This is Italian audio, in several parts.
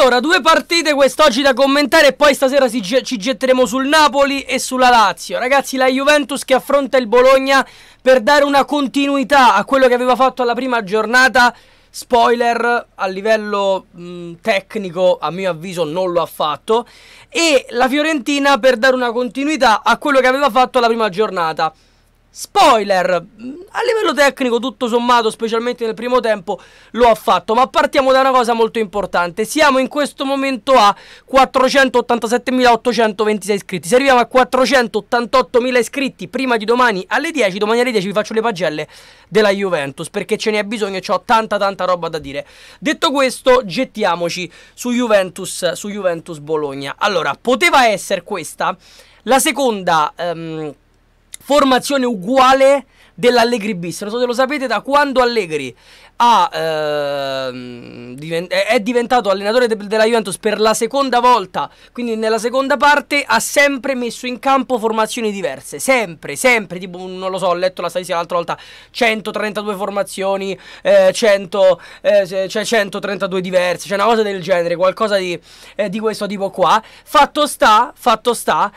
Allora, due partite quest'oggi da commentare e poi stasera ge ci getteremo sul Napoli e sulla Lazio. Ragazzi, la Juventus che affronta il Bologna per dare una continuità a quello che aveva fatto alla prima giornata. Spoiler, a livello mh, tecnico, a mio avviso, non lo ha fatto. E la Fiorentina per dare una continuità a quello che aveva fatto alla prima giornata. Spoiler, a livello tecnico tutto sommato, specialmente nel primo tempo, lo ha fatto, ma partiamo da una cosa molto importante. Siamo in questo momento a 487.826 iscritti. Se arriviamo a 488.000 iscritti prima di domani alle 10, domani alle 10 vi faccio le pagelle della Juventus, perché ce n'è bisogno e ho tanta tanta roba da dire. Detto questo, gettiamoci su Juventus, su Juventus Bologna. Allora, poteva essere questa la seconda... Um, formazione uguale dell'Allegri bis. Non so se lo sapete, da quando Allegri ha, ehm, è diventato allenatore de- della Juventus per la seconda volta, quindi nella seconda parte ha sempre messo in campo formazioni diverse, sempre, sempre, tipo non lo so, ho letto la statistica l'altra volta, 132 formazioni, eh, 100, eh, cioè 132 diverse, cioè una cosa del genere, qualcosa di, eh, di questo tipo qua. Fatto sta, fatto sta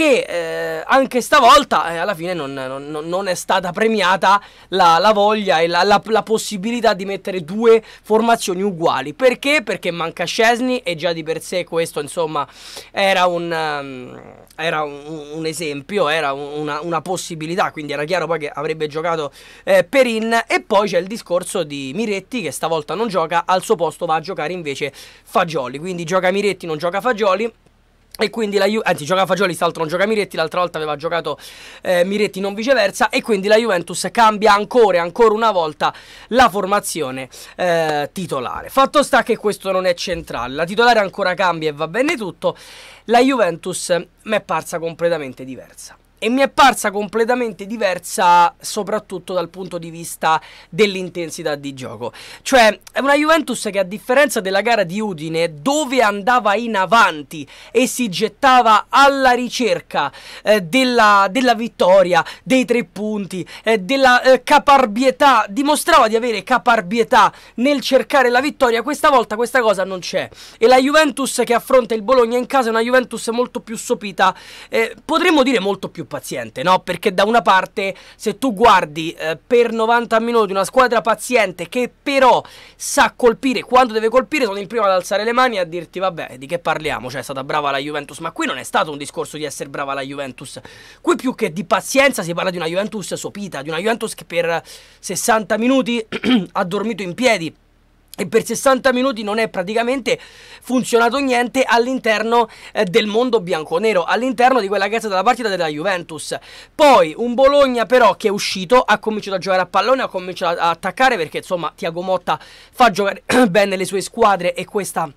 che eh, anche stavolta eh, alla fine non, non, non, è stata premiata la, la voglia e la, la, la, possibilità di mettere due formazioni uguali. Perché? Perché manca Scesni e già di per sé questo insomma era un, um, era un, un esempio, era una, una, possibilità, quindi era chiaro poi che avrebbe giocato eh, Perin e poi c'è il discorso di Miretti che stavolta non gioca, al suo posto va a giocare invece Fagioli, quindi gioca Miretti, non gioca Fagioli. E quindi la Juventus, anzi giocava Fagioli, l'altro non gioca Miretti, l'altra volta aveva giocato eh, Miretti non viceversa e quindi la Juventus cambia ancora e ancora una volta la formazione eh, titolare. Fatto sta che questo non è centrale, la titolare ancora cambia e va bene tutto, la Juventus mi è parsa completamente diversa e mi è parsa completamente diversa soprattutto dal punto di vista dell'intensità di gioco. Cioè è una Juventus che a differenza della gara di Udine dove andava in avanti e si gettava alla ricerca eh, della, della, vittoria, dei tre punti, eh, della eh, caparbietà, dimostrava di avere caparbietà nel cercare la vittoria, questa volta questa cosa non c'è e la Juventus che affronta il Bologna in casa è una Juventus molto più sopita, eh, potremmo dire molto più paziente, no? Perché da una parte se tu guardi eh, per 90 minuti una squadra paziente che però sa colpire quando deve colpire, sono il primo ad alzare le mani e a dirti vabbè, di che parliamo? Cioè è stata brava la Juventus, ma qui non è stato un discorso di essere brava la Juventus. Qui più che di pazienza si parla di una Juventus sopita, di una Juventus che per 60 minuti ha dormito in piedi e per 60 minuti non è praticamente funzionato niente all'interno eh, del mondo bianconero, all'interno di quella che è stata la partita della Juventus. Poi un Bologna però che è uscito, ha cominciato a giocare a pallone, ha cominciato a attaccare perché insomma Tiago Motta fa giocare bene le sue squadre e questa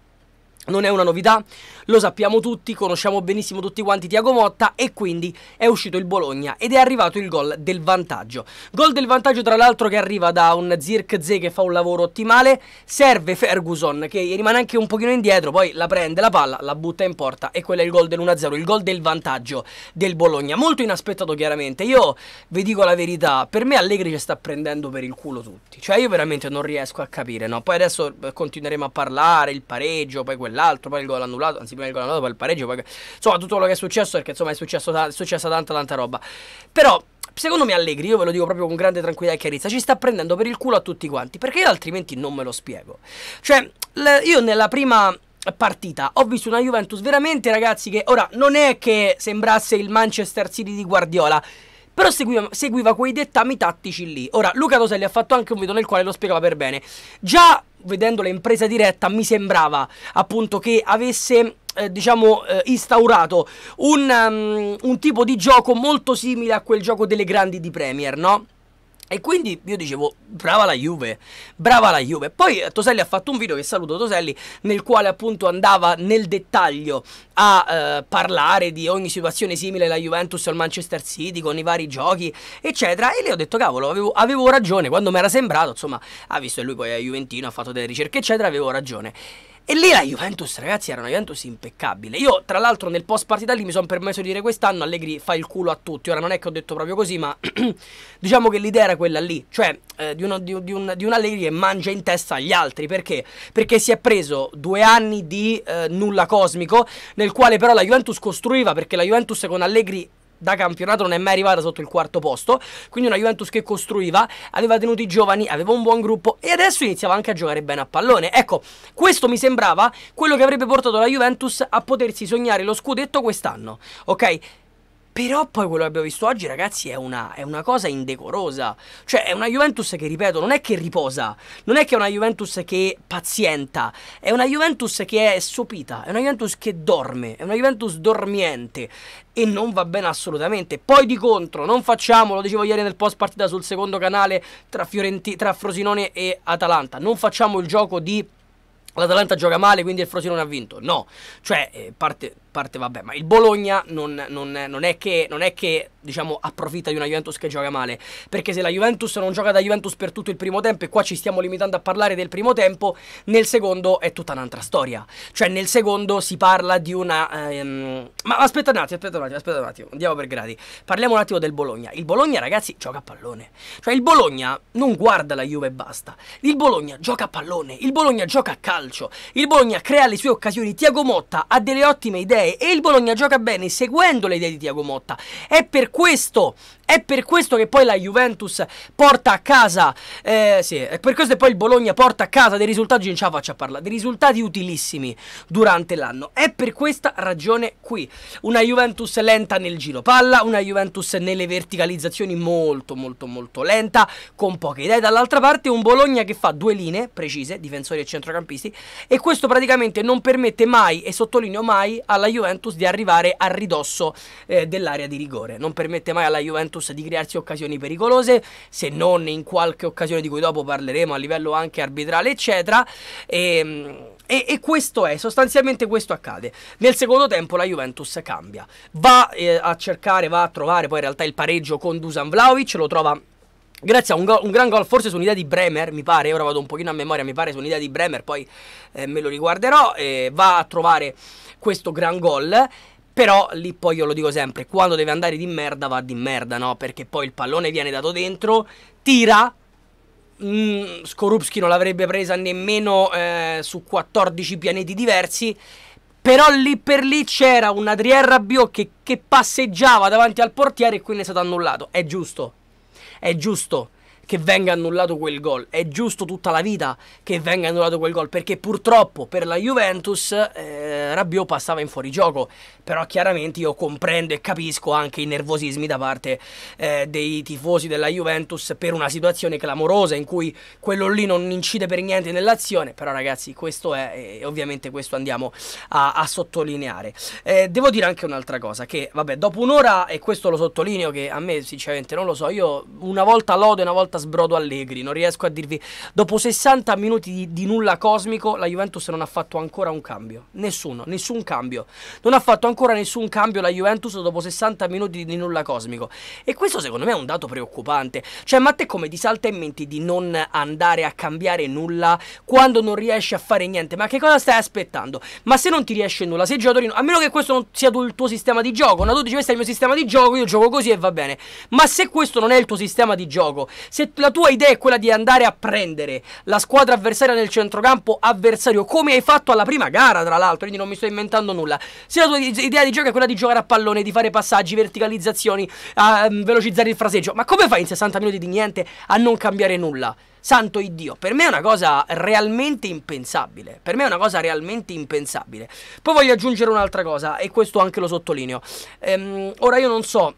non è una novità, lo sappiamo tutti, conosciamo benissimo tutti quanti Tiago Motta e quindi è uscito il Bologna ed è arrivato il gol del vantaggio. Gol del vantaggio tra l'altro che arriva da un Zirkzee che fa un lavoro ottimale, serve Ferguson che rimane anche un pochino indietro, poi la prende la palla, la butta in porta e quello è il gol dell'1-0, il gol del vantaggio del Bologna. Molto inaspettato chiaramente, io vi dico la verità, per me Allegri ci sta prendendo per il culo tutti, cioè io veramente non riesco a capire, no? Poi adesso eh, continueremo a parlare, il pareggio, poi quello l'altro, poi il gol annullato, anzi prima il gol annullato, poi il pareggio, poi... insomma tutto quello che è successo perché insomma è, successo, è successa tanta tanta roba. Però secondo me Allegri, io ve lo dico proprio con grande tranquillità e chiarezza, ci sta prendendo per il culo a tutti quanti, perché io altrimenti non me lo spiego. Cioè, io nella prima partita ho visto una Juventus veramente ragazzi che ora non è che sembrasse il Manchester City di Guardiola, però seguiva, seguiva, quei dettami tattici lì. Ora, Luca Toselli ha fatto anche un video nel quale lo spiegava per bene. Già vedendo l'impresa diretta, mi sembrava appunto che avesse eh, diciamo eh, instaurato un, um, un tipo di gioco molto simile a quel gioco delle grandi di Premier, no? E quindi io dicevo, brava la Juve, brava la Juve. Poi eh, Toselli ha fatto un video che saluto Toselli, nel quale appunto andava nel dettaglio a eh, parlare di ogni situazione simile alla Juventus al Manchester City, con i vari giochi, eccetera. E lì ho detto, cavolo, avevo, avevo ragione, quando mi era sembrato, insomma, ha ah, visto che lui poi è Juventino, ha fatto delle ricerche, eccetera, avevo ragione. E lì la Juventus, ragazzi, era una Juventus impeccabile. Io, tra l'altro, nel post partita lì mi sono permesso di dire quest'anno Allegri fa il culo a tutti. Ora non è che ho detto proprio così, ma diciamo che l'idea era quella lì, cioè eh, di, uno, di, di, un, di, un, Allegri che mangia in testa agli altri. Perché? Perché si è preso due anni di eh, nulla cosmico, nel quale però la Juventus costruiva, perché la Juventus con Allegri da campionato non è mai arrivata sotto il quarto posto, quindi una Juventus che costruiva, aveva tenuti i giovani, aveva un buon gruppo e adesso iniziava anche a giocare bene a pallone. Ecco, questo mi sembrava quello che avrebbe portato la Juventus a potersi sognare lo scudetto quest'anno, ok? Però poi quello che abbiamo visto oggi, ragazzi, è una, è una, cosa indecorosa. Cioè, è una Juventus che, ripeto, non è che riposa, non è che è una Juventus che pazienta, è una Juventus che è sopita, è una Juventus che dorme, è una Juventus dormiente e non va bene assolutamente. Poi di contro, non facciamo, lo dicevo ieri nel post partita sul secondo canale tra, Fiorenti, tra Frosinone e Atalanta, non facciamo il gioco di... L'Atalanta gioca male, quindi il Frosinone ha vinto. No, cioè, eh, parte, parte vabbè, ma il Bologna non, non, non, è che, non, è che, diciamo, approfitta di una Juventus che gioca male, perché se la Juventus non gioca da Juventus per tutto il primo tempo, e qua ci stiamo limitando a parlare del primo tempo, nel secondo è tutta un'altra storia. Cioè nel secondo si parla di una... Ehm... Ma aspetta un attimo, aspetta un attimo, aspetta un attimo, andiamo per gradi. Parliamo un attimo del Bologna. Il Bologna, ragazzi, gioca a pallone. Cioè il Bologna non guarda la Juve e basta. Il Bologna gioca a pallone, il Bologna gioca a calcio, il Bologna crea le sue occasioni. Tiago Motta ha delle ottime idee europee e il Bologna gioca bene seguendo le idee di Tiago Motta. È per questo è per questo che poi la Juventus porta a casa, eh, sì, è per questo che poi il Bologna porta a casa dei risultati, non ce la faccio a parlare, dei risultati utilissimi durante l'anno. È per questa ragione qui, una Juventus lenta nel giro palla, una Juventus nelle verticalizzazioni molto molto molto lenta, con poche idee. Dall'altra parte un Bologna che fa due linee precise, difensori e centrocampisti, e questo praticamente non permette mai, e sottolineo mai, alla Juventus di arrivare a ridosso eh, dell'area di rigore. Non permette mai alla Juventus di crearsi occasioni pericolose, se non in qualche occasione di cui dopo parleremo a livello anche arbitrale, eccetera. E, ehm, e, e questo è, sostanzialmente questo accade. Nel secondo tempo la Juventus cambia, va eh, a cercare, va a trovare poi in realtà il pareggio con Dusan Vlaovic, lo trova Grazie a un, go- un gran gol, forse su un'idea di Bremer, mi pare, ora vado un pochino a memoria, mi pare su un'idea di Bremer, poi eh, me lo riguarderò, eh, va a trovare questo gran gol. Però lì poi io lo dico sempre, quando deve andare di merda va di merda, no? Perché poi il pallone viene dato dentro, tira, mh, mm, Skorupski non l'avrebbe presa nemmeno eh, su 14 pianeti diversi, però lì per lì c'era un Adrien Rabiot che, che passeggiava davanti al portiere e quindi è stato annullato, è giusto, è giusto che venga annullato quel gol. È giusto tutta la vita che venga annullato quel gol perché purtroppo per la Juventus eh, Rabiot passava in fuorigioco. Però chiaramente io comprendo e capisco anche i nervosismi da parte eh, dei tifosi della Juventus per una situazione clamorosa in cui quello lì non incide per niente nell'azione. Però ragazzi questo è e ovviamente questo andiamo a, a sottolineare. Eh, devo dire anche un'altra cosa che vabbè dopo un'ora e questo lo sottolineo che a me sinceramente non lo so, io una volta lodo e una volta stavolta sbrodo Allegri, non riesco a dirvi. Dopo 60 minuti di, di, nulla cosmico, la Juventus non ha fatto ancora un cambio. Nessuno, nessun cambio. Non ha fatto ancora nessun cambio la Juventus dopo 60 minuti di nulla cosmico. E questo secondo me è un dato preoccupante. Cioè, ma te come ti salta in mente di non andare a cambiare nulla quando non riesci a fare niente? Ma che cosa stai aspettando? Ma se non ti riesce nulla, sei giocatore. a meno che questo non sia il tuo sistema di gioco, no, tu dici questo è il mio sistema di gioco, io gioco così e va bene. Ma se questo non è il tuo sistema di gioco, se se la tua idea è quella di andare a prendere la squadra avversaria nel centrocampo avversario, come hai fatto alla prima gara, tra l'altro, quindi non mi sto inventando nulla, se la tua idea di gioco è quella di giocare a pallone, di fare passaggi, verticalizzazioni, a um, velocizzare il fraseggio, ma come fai in 60 minuti di niente a non cambiare nulla? Santo Iddio, per me è una cosa realmente impensabile. Per me è una cosa realmente impensabile. Poi voglio aggiungere un'altra cosa, e questo anche lo sottolineo. Ehm, ora io non so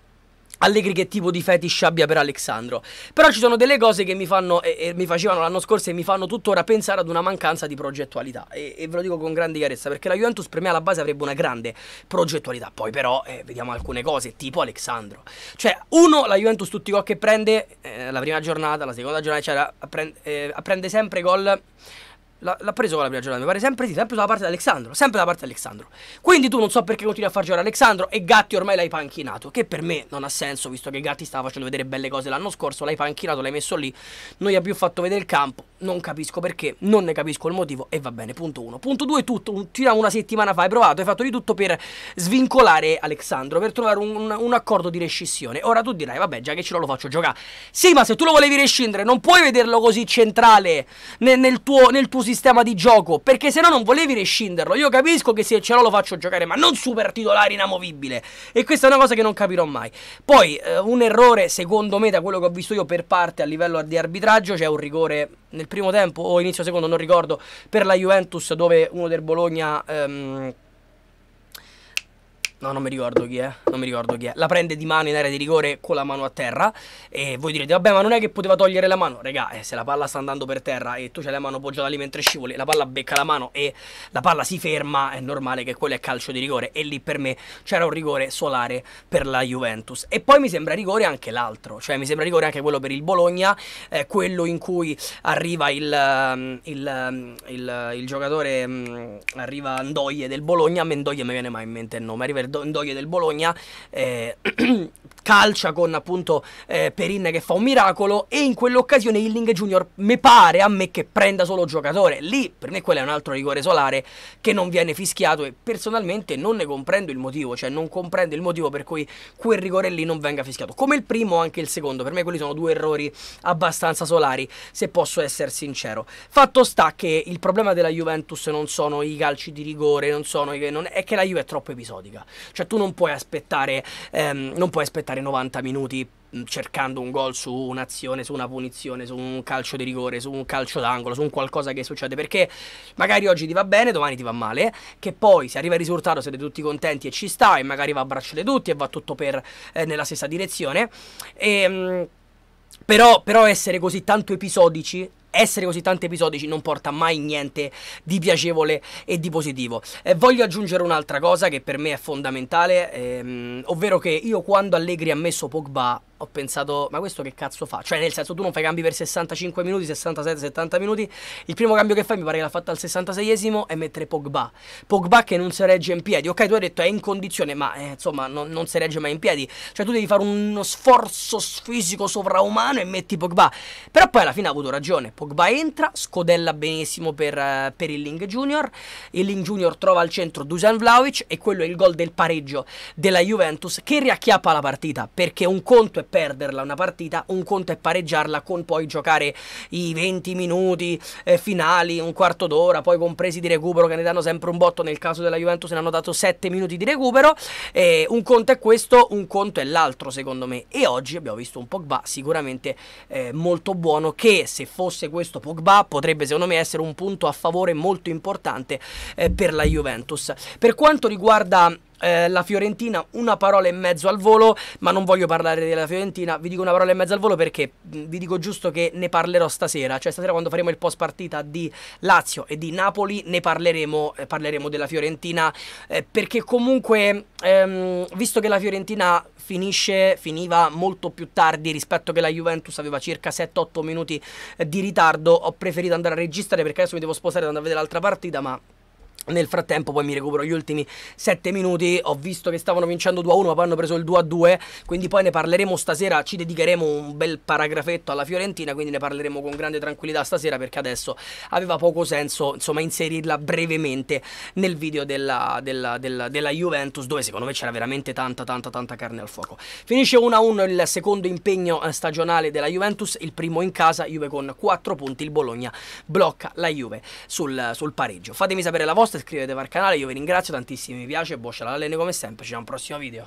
Allegri che tipo di fetish abbia per Alexandro. Però ci sono delle cose che mi, fanno, e, e mi facevano l'anno scorso e mi fanno tuttora pensare ad una mancanza di progettualità. E, e, ve lo dico con grande chiarezza, perché la Juventus per me alla base avrebbe una grande progettualità. Poi però eh, vediamo alcune cose, tipo Alexandro. Cioè, uno, la Juventus tutti i gol che prende, eh, la prima giornata, la seconda giornata, cioè, apprende, eh, apprende sempre gol l'ha preso con la prima giornata, mi pare sempre sì, sempre dalla parte di Alessandro, sempre da parte di Alessandro. Quindi tu non so perché continui a far giocare Alessandro e Gatti ormai l'hai panchinato, che per me non ha senso, visto che Gatti stava facendo vedere belle cose l'anno scorso, l'hai panchinato, l'hai messo lì, non gli ha più fatto vedere il campo, non capisco perché, non ne capisco il motivo e va bene, punto 1. Punto due, tutto, fino a una settimana fa hai provato, hai fatto di tutto per svincolare Alessandro, per trovare un, un accordo di rescissione. Ora tu dirai, vabbè, già che ce l'ho lo faccio giocare. Sì, ma se tu lo volevi rescindere, non puoi vederlo così centrale nel, nel tuo, nel tuo sistema sistema di gioco, perché se no non volevi rescinderlo. Io capisco che se ce l'ho lo faccio giocare, ma non super titolare inamovibile. E questa è una cosa che non capirò mai. Poi, eh, un errore, secondo me, da quello che ho visto io per parte a livello di arbitraggio, c'è cioè un rigore nel primo tempo o inizio secondo, non ricordo, per la Juventus dove uno del Bologna... Ehm, No, non mi ricordo chi è, non mi ricordo chi è. La prende di mano in area di rigore con la mano a terra e voi direte, vabbè ma non è che poteva togliere la mano. Regà, eh, se la palla sta andando per terra e tu c'hai la mano poggiata lì mentre scivoli, la palla becca la mano e la palla si ferma, è normale che quello è calcio di rigore. E lì per me c'era un rigore solare per la Juventus. E poi mi sembra rigore anche l'altro, cioè mi sembra rigore anche quello per il Bologna, eh, quello in cui arriva il, ehm, il, ehm, il, il giocatore, mh, mm, arriva Andoie del Bologna, a me Andoie mi viene mai in mente il nome, arriva il Dondoie del Bologna, eh, calcia con appunto eh, Perin che fa un miracolo e in quell'occasione Hilling Junior mi pare a me che prenda solo giocatore. Lì per me quello è un altro rigore solare che non viene fischiato e personalmente non ne comprendo il motivo, cioè non comprendo il motivo per cui quel rigore lì non venga fischiato. Come il primo anche il secondo, per me quelli sono due errori abbastanza solari, se posso essere sincero. Fatto sta che il problema della Juventus non sono i calci di rigore, non sono, non, è che la Juve è troppo episodica. Cioè tu non puoi aspettare, ehm, non puoi aspettare 90 minuti mm, cercando un gol su un'azione, su una punizione, su un calcio di rigore, su un calcio d'angolo, su un qualcosa che succede, perché magari oggi ti va bene, domani ti va male, che poi se arriva il risultato siete tutti contenti e ci sta e magari va a braccio di tutti e va tutto per, eh, nella stessa direzione. E, ehm, però, però, essere così tanto episodici essere così tanti episodici non porta mai niente di piacevole e di positivo. Eh, voglio aggiungere un'altra cosa che per me è fondamentale, ehm, ovvero che io quando Allegri ha messo Pogba ho pensato, ma questo che cazzo fa? Cioè, nel senso, tu non fai cambi per 65 minuti, 67, 70 minuti. Il primo cambio che fai, mi pare che l'ha fatto al 66esimo, è mettere Pogba. Pogba che non si regge in piedi. Ok, tu hai detto è in condizione, ma eh, insomma, non, non, si regge mai in piedi. Cioè, tu devi fare uno sforzo fisico sovraumano e metti Pogba. Però poi alla fine ha avuto ragione. Pogba entra, scodella benissimo per, eh, per il Ling Junior. Il Ling Junior trova al centro Dusan Vlaovic e quello è il gol del pareggio della Juventus che riacchiappa la partita perché un conto è perderla una partita, un conto è pareggiarla con poi giocare i 20 minuti eh, finali, un quarto d'ora, poi compresi di recupero che ne danno sempre un botto, nel caso della Juventus ne hanno dato 7 minuti di recupero, eh, un conto è questo, un conto è l'altro secondo me e oggi abbiamo visto un Pogba sicuramente eh, molto buono che se fosse questo Pogba potrebbe secondo me essere un punto a favore molto importante eh, per la Juventus. Per quanto riguarda eh, la Fiorentina, una parola e mezzo al volo, ma non voglio parlare della Fiorentina, vi dico una parola e mezzo al volo perché vi dico giusto che ne parlerò stasera, cioè stasera quando faremo il post partita di Lazio e di Napoli ne parleremo, eh, parleremo della Fiorentina eh, perché comunque ehm, visto che la Fiorentina finisce, finiva molto più tardi rispetto che la Juventus aveva circa 7-8 minuti eh, di ritardo, ho preferito andare a registrare perché adesso mi devo sposare e andare a vedere l'altra partita, ma nel frattempo poi mi recupero gli ultimi 7 minuti, ho visto che stavano vincendo 2-1 ma poi hanno preso il 2-2, quindi poi ne parleremo stasera, ci dedicheremo un bel paragrafetto alla Fiorentina, quindi ne parleremo con grande tranquillità stasera perché adesso aveva poco senso insomma inserirla brevemente nel video della, della, della, della Juventus dove secondo me c'era veramente tanta tanta tanta carne al fuoco. Finisce 1-1 il secondo impegno eh, stagionale della Juventus, il primo in casa, Juve con 4 punti, il Bologna blocca la Juve sul, sul pareggio. Fatemi sapere la vostra iscrivetevi al canale, io vi ringrazio tantissimo, mi piace, boccia la lene come sempre, ci vediamo al prossimo video.